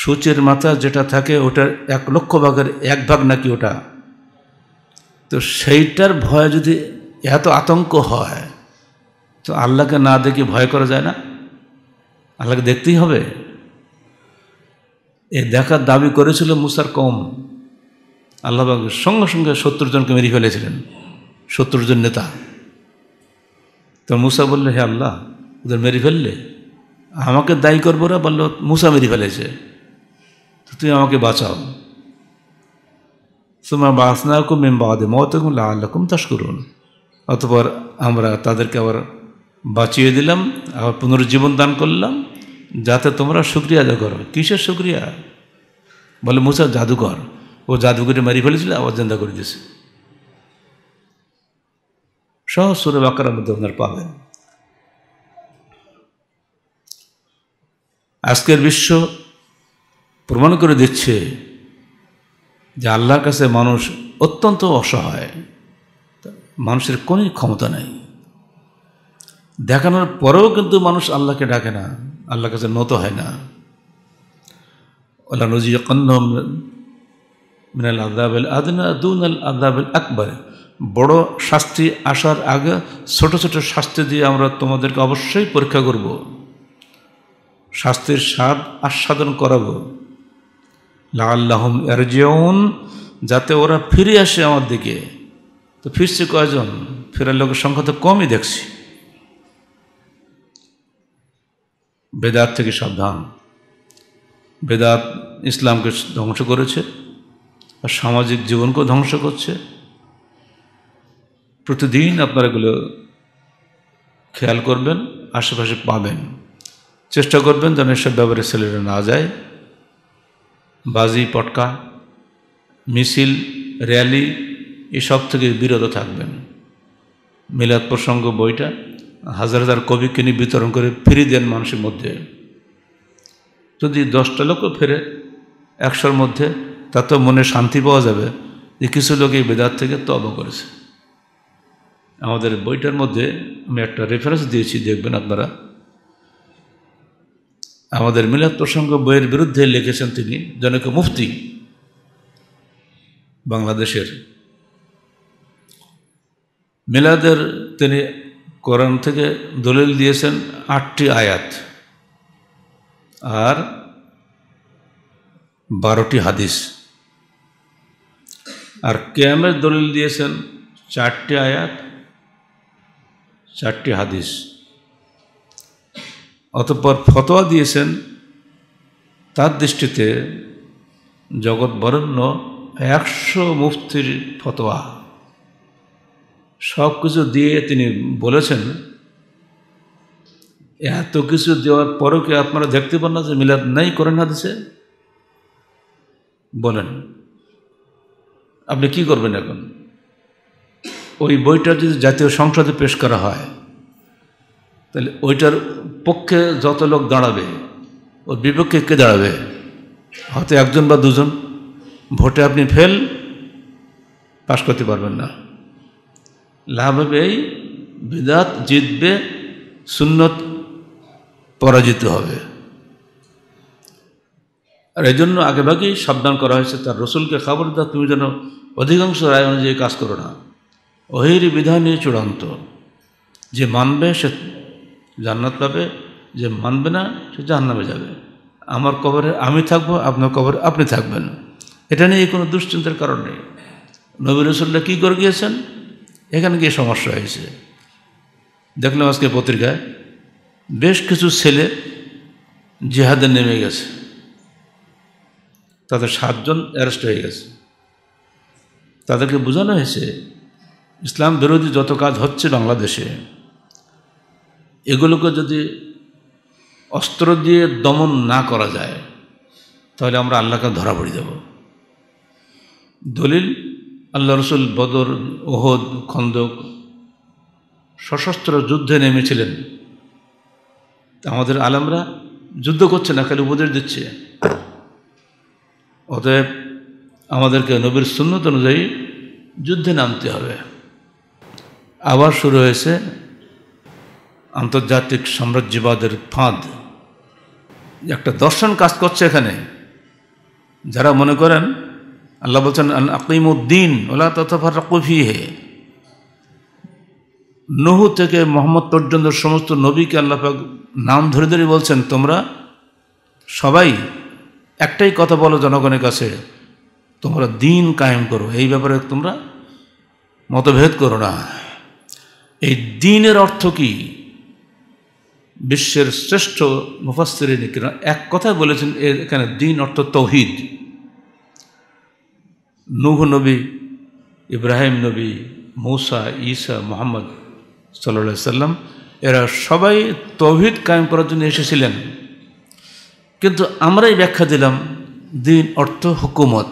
সূচের মাথা যেটা থাকে ওটার এক লক্ষ ভাগের এক ভাগ নাকি ওটা তো সেইটার ভয় যদি এত আতঙ্ক হয় তো আল্লাহকে না দেখে ভয় করা যায় না আল্লাহকে দেখতেই হবে এ দেখার দাবি করেছিল মুসার কম আল্লাহবাগ সঙ্গে সঙ্গে সত্তর জনকে মেরে ফেলেছিলেন সত্তর জন নেতা তো মুসা বললে হে আল্লাহ ওদের মেরে ফেললে আমাকে দায়ী করবো না বললো মুসা মেরে ফেলেছে তুই আমাকে বাঁচাও সুমা বাসনাকুম এম বাদে মতকুম লাল্লাকুম করুন অতপর আমরা তাদেরকে আবার বাঁচিয়ে দিলাম আবার পুনর্জীবন দান করলাম যাতে তোমরা সুক্রিয়া আদায় করো কিসের সুক্রিয়া বলে মুসা জাদুঘর ও জাদুঘরে মারি ফেলেছিল আবার জেন্দা করে দিয়েছে সহজ সুরে বাকার মধ্যে আপনার পাবেন আজকের বিশ্ব প্রমাণ করে দিচ্ছে যে আল্লাহর কাছে মানুষ অত্যন্ত অসহায় মানুষের কোনই ক্ষমতা নেই দেখানোর পরেও কিন্তু মানুষ আল্লাহকে ডাকে না আল্লাহর কাছে নত হয় না আল্লাহ নজির মিনাল আদাবেল আদনা আল আদাবেল আকবর বড় শাস্তি আসার আগে ছোট ছোট শাস্তি দিয়ে আমরা তোমাদেরকে অবশ্যই পরীক্ষা করব শাস্তির স্বাদ আস্বাদন করাবো লাল্লাহম এরজিউন যাতে ওরা ফিরে আসে আমার দিকে তো ফিরছে কয়জন ফেরার লোকের সংখ্যা তো কমই দেখছি বেদাত থেকে সাবধান বেদাত ইসলামকে ধ্বংস করেছে আর সামাজিক জীবনকেও ধ্বংস করছে প্রতিদিন আপনারা এগুলো খেয়াল করবেন আশেপাশে পাবেন চেষ্টা করবেন যেন এসব ব্যাপারে ছেলেরা না যায় বাজি পটকা মিছিল র্যালি এসব থেকে বিরত থাকবেন মিলাদ প্রসঙ্গ বইটা হাজার হাজার কবি কিনে বিতরণ করে ফিরে দেন মানুষের মধ্যে যদি দশটা লোকও ফেরে একশোর মধ্যে তাতে মনে শান্তি পাওয়া যাবে যে কিছু লোক এই বেদার থেকে তব করেছে আমাদের বইটার মধ্যে আমি একটা রেফারেন্স দিয়েছি দেখবেন আপনারা আমাদের মিলাদ প্রসঙ্গ বইয়ের বিরুদ্ধে লিখেছেন তিনি জনক মুফতি বাংলাদেশের মিলাদের তিনি কোরআন থেকে দলিল দিয়েছেন আটটি আয়াত আর বারোটি হাদিস আর ক্যামের দলিল দিয়েছেন চারটি আয়াত চারটি হাদিস অতঃপর ফতোয়া দিয়েছেন তার দৃষ্টিতে জগৎ বরেণ্য একশো মুফতির ফতোয়া সব কিছু দিয়ে তিনি বলেছেন এত কিছু দেওয়ার পরেও কি আপনারা দেখতে পান না যে মিলাদ নাই করেন না দিছে বলেন আপনি কি করবেন এখন ওই বইটা যদি জাতীয় সংসদে পেশ করা হয় তাহলে ওইটার পক্ষে যত লোক দাঁড়াবে ওর বিপক্ষে কে দাঁড়াবে হয়তো একজন বা দুজন ভোটে আপনি ফেল পাশ করতে পারবেন না লাভ হবে এই বিদাত জিতবে সুন্নত পরাজিত হবে আর এই জন্য আগেভাগেই সাবধান করা হয়েছে তার রসুলকে খবর দাও তুমি যেন অধিকাংশ রায় অনুযায়ী কাজ করো না অহির বিধান নিয়ে চূড়ান্ত যে মানবে সে জান্নাত পাবে যে মানবে না সে জাহান্নামে যাবে আমার কবরে আমি থাকবো আপনার কবরে আপনি থাকবেন এটা নিয়ে কোনো দুশ্চিন্তার কারণ নেই নবী রসুল্লাহ কী করে গিয়েছেন এখানে গিয়ে সমস্যা হয়েছে দেখলাম আজকে পত্রিকায় বেশ কিছু ছেলে জিহাদে নেমে গেছে তাদের সাতজন অ্যারেস্ট হয়ে গেছে তাদেরকে বোঝানো হয়েছে ইসলাম বিরোধী যত কাজ হচ্ছে বাংলাদেশে এগুলোকে যদি অস্ত্র দিয়ে দমন না করা যায় তাহলে আমরা আল্লাহকে ধরা পড়ে যাব দলিল আল্লাহ রসুল বদর ওহদ খন্দক সশস্ত্র যুদ্ধে নেমেছিলেন আমাদের আলমরা যুদ্ধ করছে না খালি উপদেশ দিচ্ছে অতএব আমাদেরকে নবীর সুন্নত অনুযায়ী যুদ্ধে নামতে হবে আবার শুরু হয়েছে আন্তর্জাতিক সাম্রাজ্যবাদের ফাঁদ একটা দর্শন কাজ করছে এখানে যারা মনে করেন আল্লাহ বলছেন উদ্দিন ওলা তথা কফি হে নহু থেকে মোহাম্মদ পর্যন্ত সমস্ত নবীকে আল্লাহ নাম ধরে ধরে বলছেন তোমরা সবাই একটাই কথা বলো জনগণের কাছে তোমরা দিন কায়েম করো এই ব্যাপারে তোমরা মতভেদ করো না এই দিনের অর্থ কী বিশ্বের শ্রেষ্ঠ মুফাসরিন এক কথায় বলেছেন এখানে দিন অর্থ তৌহিদ নুহ নবী ইব্রাহিম নবী মৌসা ঈসা মোহাম্মদ সাল্লা সাল্লাম এরা সবাই তৌহিদ কায়েম করার জন্য এসেছিলেন কিন্তু আমরাই ব্যাখ্যা দিলাম দিন অর্থ হুকুমত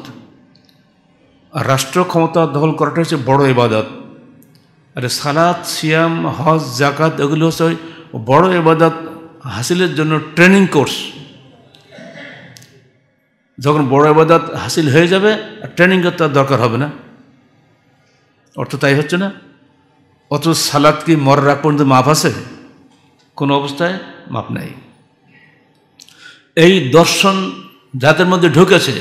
আর রাষ্ট্র ক্ষমতা দখল করাটা হচ্ছে বড় ইবাদত আর সালাদ সিয়াম হজ জাকাত এগুলো হচ্ছে বড় এবাদত হাসিলের জন্য ট্রেনিং কোর্স যখন বড় এবাদত হাসিল হয়ে যাবে ট্রেনিং করতে আর দরকার হবে না অর্থ তাই হচ্ছে না অত সালাদ কি মর পর্যন্ত মাপ আছে কোনো অবস্থায় মাপ নাই এই দর্শন যাদের মধ্যে ঢুকেছে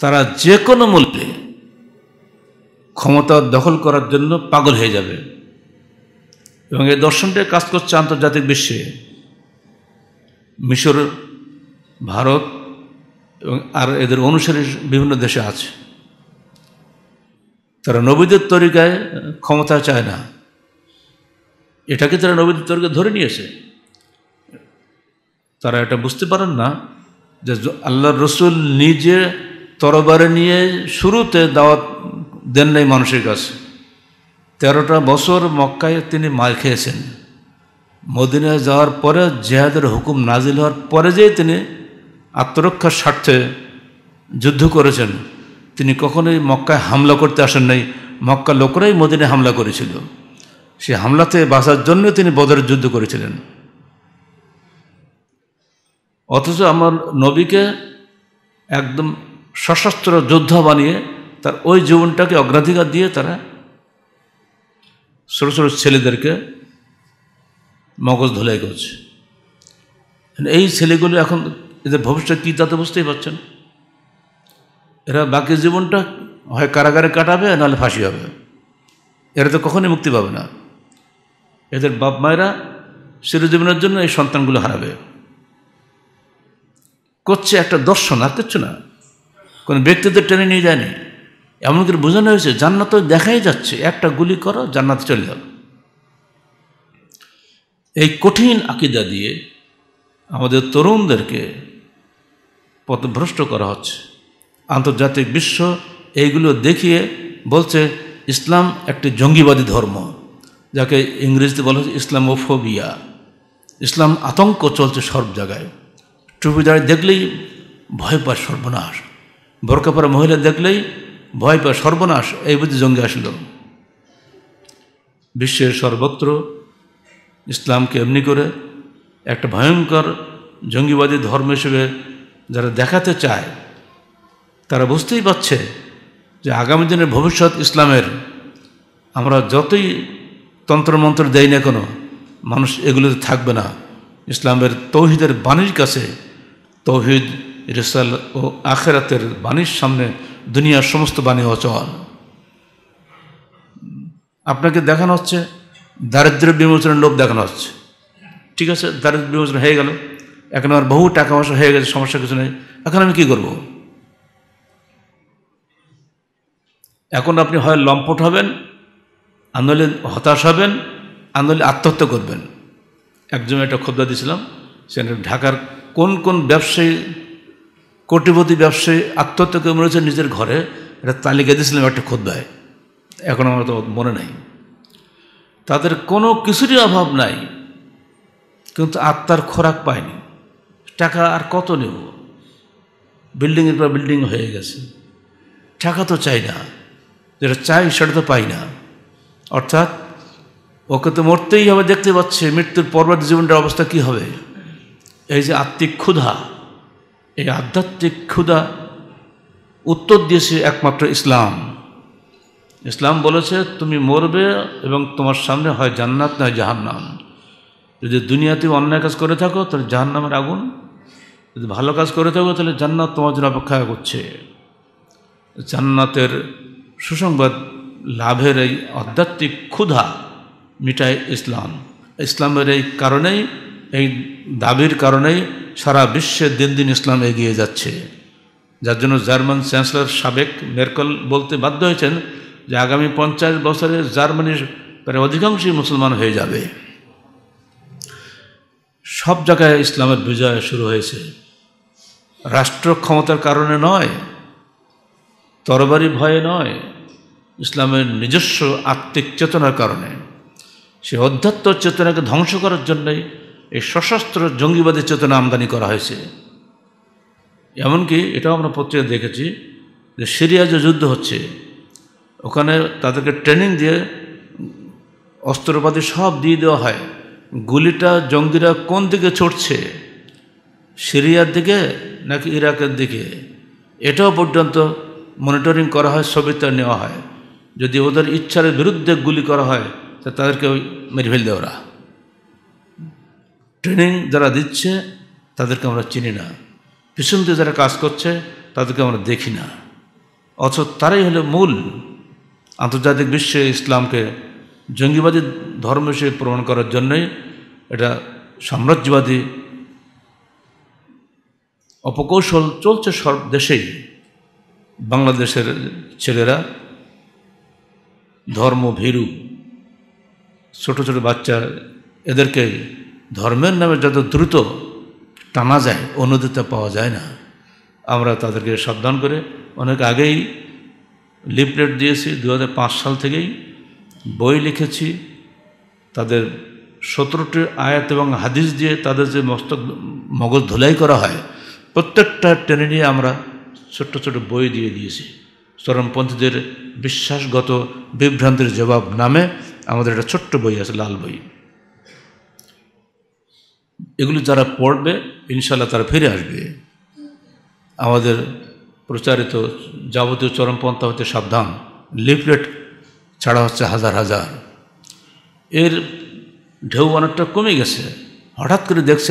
তারা যে কোনো মূল্যে ক্ষমতা দখল করার জন্য পাগল হয়ে যাবে এবং এই দর্শনটা কাজ করছে আন্তর্জাতিক বিশ্বে মিশর ভারত এবং আর এদের অনুসারী বিভিন্ন দেশে আছে তারা নবীদের তরিকায় ক্ষমতা চায় না এটাকে তারা নবীদের তরিকা ধরে নিয়েছে তারা এটা বুঝতে পারেন না যে আল্লাহ রসুল নিজে তরবারে নিয়ে শুরুতে দাওয়াত দেন নাই মানুষের কাছে তেরোটা বছর মক্কায় তিনি মার খেয়েছেন মদিনায় যাওয়ার পরে জেহাদের হুকুম নাজিল হওয়ার পরে যেই তিনি আত্মরক্ষার স্বার্থে যুদ্ধ করেছেন তিনি কখনোই মক্কায় হামলা করতে আসেন নাই মক্কা লোকরাই মদিনে হামলা করেছিল সে হামলাতে বাঁচার জন্য তিনি বদরের যুদ্ধ করেছিলেন অথচ আমার নবীকে একদম সশস্ত্র যোদ্ধা বানিয়ে তার ওই জীবনটাকে অগ্রাধিকার দিয়ে তারা ছোটো ছোটো ছেলেদেরকে মগজ ধোলাই করছে মানে এই ছেলেগুলো এখন এদের ভবিষ্যৎ কী তাতে বুঝতেই পারছেন এরা বাকি জীবনটা হয় কারাগারে কাটাবে নাহলে ফাঁসি হবে এরা তো কখনই মুক্তি পাবে না এদের বাপ মায়েরা চিরজীবনের জন্য এই সন্তানগুলো হারাবে করছে একটা দর্শন আর কিচ্ছু না কোনো ব্যক্তিদের টেনে নিয়ে যায়নি এমন করে বোঝানো হয়েছে জান্নাত দেখাই যাচ্ছে একটা গুলি করো জান্নাত চলে যাবে এই কঠিন আকিদা দিয়ে আমাদের তরুণদেরকে পথভ্রষ্ট করা হচ্ছে আন্তর্জাতিক বিশ্ব এইগুলো দেখিয়ে বলছে ইসলাম একটি জঙ্গিবাদী ধর্ম যাকে ইংরেজিতে বলা হচ্ছে ইসলামোফোবিয়া ইসলাম আতঙ্ক চলছে সর্ব জায়গায় টুপি দাঁড়িয়ে দেখলেই ভয় পায় সর্বনাশ বোরকাপাড়া মহিলা দেখলেই ভয় পায় সর্বনাশ এই বুঝি জঙ্গি আসিল বিশ্বের সর্বত্র ইসলামকে এমনি করে একটা ভয়ঙ্কর জঙ্গিবাদী ধর্ম হিসেবে যারা দেখাতে চায় তারা বুঝতেই পারছে যে আগামী দিনের ভবিষ্যৎ ইসলামের আমরা যতই তন্ত্রমন্ত্র দেই না কোনো মানুষ এগুলোতে থাকবে না ইসলামের তৌহিদের বাণীর কাছে তৌহিদ রিসাল ও আখেরাতের বাণীর সামনে দুনিয়ার সমস্ত বাণী অচল আপনাকে দেখানো হচ্ছে দারিদ্র বিমোচনের লোভ দেখানো হচ্ছে ঠিক আছে দারিদ্র বিমোচন হয়ে গেল এখন আমার বহু টাকা পয়সা হয়ে গেছে সমস্যা কিছু নেই এখন আমি কি করব এখন আপনি হয় লম্পট হবেন আন্দোলন হতাশ হবেন আন্দোলন আত্মহত্যা করবেন একজন একটা খবদা দিয়েছিলাম সেখানে ঢাকার কোন কোন ব্যবসায়ী কোটিপতি ব্যবসায়ী আত্মহত্যা কেউ মরেছে নিজের ঘরে এটা তালিকা দিয়েছিলাম একটা খোদ্ায় এখন আমার তো মনে নাই তাদের কোনো কিছুরই অভাব নাই কিন্তু আত্মার খোরাক পায়নি টাকা আর কত নেব বিল্ডিংয়ের পর বিল্ডিং হয়ে গেছে টাকা তো চাই না যেটা চাই সেটা তো পাই না অর্থাৎ ওকে তো মরতেই হবে দেখতে পাচ্ছে মৃত্যুর পরবর্তী জীবনটার অবস্থা কি হবে এই যে আত্মিক ক্ষুধা এই আধ্যাত্মিক ক্ষুদা উত্তর দিয়েছে একমাত্র ইসলাম ইসলাম বলেছে তুমি মরবে এবং তোমার সামনে হয় জান্নাত নয় জাহান্নাম যদি দুনিয়াতে অন্যায় কাজ করে থাকো তাহলে জাহান্নামের আগুন যদি ভালো কাজ করে থাকো তাহলে জান্নাত তোমার জন্য অপেক্ষা করছে জান্নাতের সুসংবাদ লাভের এই আধ্যাত্মিক ক্ষুধা মিটায় ইসলাম ইসলামের এই কারণেই এই দাবির কারণেই সারা বিশ্বে দিন দিন ইসলাম এগিয়ে যাচ্ছে যার জন্য জার্মান চ্যান্সেলর সাবেক মেরকল বলতে বাধ্য হয়েছেন যে আগামী পঞ্চাশ বছরে জার্মানির প্রায় অধিকাংশই মুসলমান হয়ে যাবে সব জায়গায় ইসলামের বিজয় শুরু হয়েছে রাষ্ট্র ক্ষমতার কারণে নয় তরবারি ভয়ে নয় ইসলামের নিজস্ব আত্মিক চেতনার কারণে সে অধ্যাত্ম চেতনাকে ধ্বংস করার জন্যই এই সশস্ত্র জঙ্গিবাদের চেতনা আমদানি করা হয়েছে এমনকি এটাও আমরা পত্রিকা দেখেছি যে সিরিয়া যে যুদ্ধ হচ্ছে ওখানে তাদেরকে ট্রেনিং দিয়ে অস্ত্রপাতি সব দিয়ে দেওয়া হয় গুলিটা জঙ্গিরা কোন দিকে ছুটছে সিরিয়ার দিকে নাকি ইরাকের দিকে এটাও পর্যন্ত মনিটরিং করা হয় সবিতা নেওয়া হয় যদি ওদের ইচ্ছার বিরুদ্ধে গুলি করা হয় তা তাদেরকে মেরে ফেল দেওয়া ট্রেনিং যারা দিচ্ছে তাদেরকে আমরা চিনি না পিছন দিয়ে যারা কাজ করছে তাদেরকে আমরা দেখি না অথচ তারাই হলো মূল আন্তর্জাতিক বিশ্বে ইসলামকে জঙ্গিবাদী ধর্ম হিসেবে প্রমাণ করার জন্যই এটা সাম্রাজ্যবাদী অপকৌশল চলছে সব দেশেই বাংলাদেশের ছেলেরা ধর্ম ভীরু ছোট ছোট বাচ্চা এদেরকে ধর্মের নামে যত দ্রুত টানা যায় অনুদিতা পাওয়া যায় না আমরা তাদেরকে সাবধান করে অনেক আগেই লিপলেট দিয়েছি দু সাল থেকেই বই লিখেছি তাদের সতেরোটি আয়াত এবং হাদিস দিয়ে তাদের যে মস্তক মগজ ধুলাই করা হয় প্রত্যেকটা টেনে নিয়ে আমরা ছোট্ট ছোট বই দিয়ে দিয়েছি চরমপন্থীদের বিশ্বাসগত বিভ্রান্তির জবাব নামে আমাদের একটা ছোট্ট বই আছে লাল বই এগুলো যারা পড়বে ইনশাল্লাহ তারা ফিরে আসবে আমাদের প্রচারিত যাবতীয় চরমপন্থা হতে সাবধান লিফলেট ছাড়া হচ্ছে হাজার হাজার এর ঢেউ অনেকটা কমে গেছে হঠাৎ করে দেখছে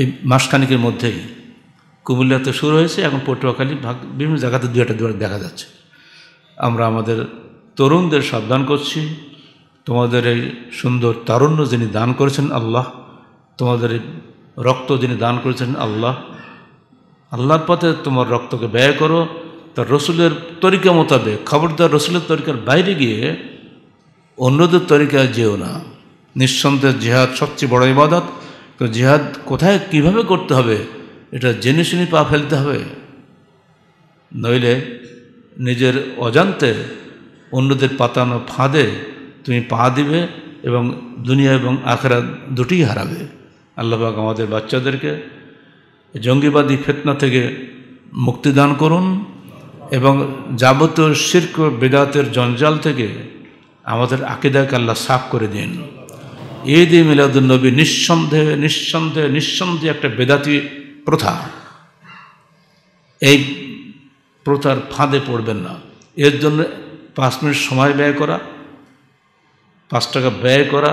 এই মাসখানেকের মধ্যেই কুমিল্লাতে শুরু হয়েছে এখন পটুয়াখালী ভাগ বিভিন্ন জায়গাতে দু একটা দুয়ার দেখা যাচ্ছে আমরা আমাদের তরুণদের সাবধান করছি তোমাদের এই সুন্দর তারুণ্য যিনি দান করেছেন আল্লাহ তোমাদের রক্ত যিনি দান করেছেন আল্লাহ আল্লাহর পথে তোমার রক্তকে ব্যয় করো তার রসুলের তরিকা মোতাবেক খবরদার রসুলের তরিকার বাইরে গিয়ে অন্যদের তরিকায় যেও না নিঃসন্দেহ জেহাদ সবচেয়ে বড় ইবাদত তো জেহাদ কোথায় কিভাবে করতে হবে এটা জেনে শুনে পা ফেলতে হবে নইলে নিজের অজান্তে অন্যদের পাতানো ফাঁদে তুমি পা দিবে এবং দুনিয়া এবং আখরা দুটি হারাবে আল্লাহবাক আমাদের বাচ্চাদেরকে জঙ্গিবাদী ফেতনা থেকে মুক্তিদান করুন এবং যাবতীয় শির্ক বেদাতের জঞ্জাল থেকে আমাদের আকিদাকে আল্লাহ সাফ করে দিন ঈদ ই মিলাদুলনবী নিঃসন্দেহে নিঃসন্দেহে নিঃসন্দেহে একটা বেদাতি প্রথা এই প্রথার ফাঁদে পড়বেন না এর জন্য পাঁচ মিনিট সময় ব্যয় করা পাঁচ টাকা ব্যয় করা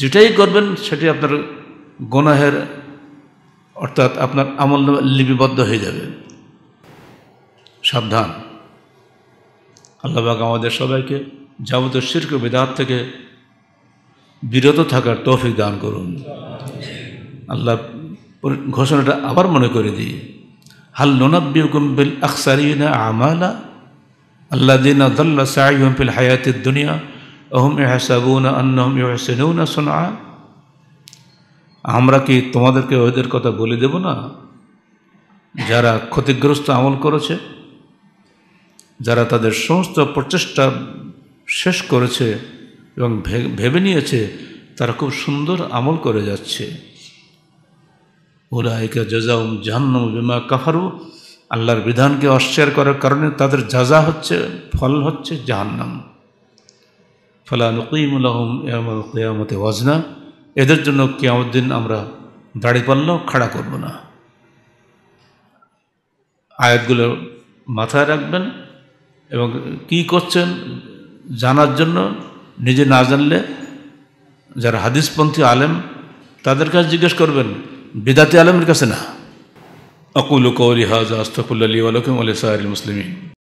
যেটাই করবেন সেটি আপনার গোনাহের অর্থাৎ আপনার আমল লিপিবদ্ধ হয়ে যাবে সাবধান আল্লাহবাক আমাদের সবাইকে যাবতীয় শির্ক বিদাত থেকে বিরত থাকার তৌফিক দান করুন আল্লাহ ঘোষণাটা আবার মনে করে দিই হাল নোনাব্বিউকুম বিল আকসারিনা আমালা আল্লাহ দিন আদাল্লা সাহিম ফিল হায়াতের দুনিয়া অহম এহসাবুনা আন্নহম ইহসেনুনা সোনা আমরা কি তোমাদেরকে ওদের কথা বলে দেব না যারা ক্ষতিগ্রস্ত আমল করেছে যারা তাদের সমস্ত প্রচেষ্টা শেষ করেছে এবং ভেবে নিয়েছে তারা খুব সুন্দর আমল করে যাচ্ছে ওলায়িকা উম জাহান্নম বিমা কাফারু আল্লাহর বিধানকে অস্বীকার করার কারণে তাদের যাজা হচ্ছে ফল হচ্ছে জাহান্নাম ফলা নকিমুল আহম এমন কেয়ামতে ওয়াজনা এদের জন্য কেয়ামত দিন আমরা দাড়ি পাল্লাও খাড়া করব না আয়াতগুলো মাথায় রাখবেন এবং কি করছেন জানার জন্য নিজে না জানলে যারা হাদিসপন্থী আলেম তাদের কাছে জিজ্ঞেস করবেন বিদাতি আলেমের কাছে না أقول قولي هذا أستغفر لي ولكم ولسائر المسلمين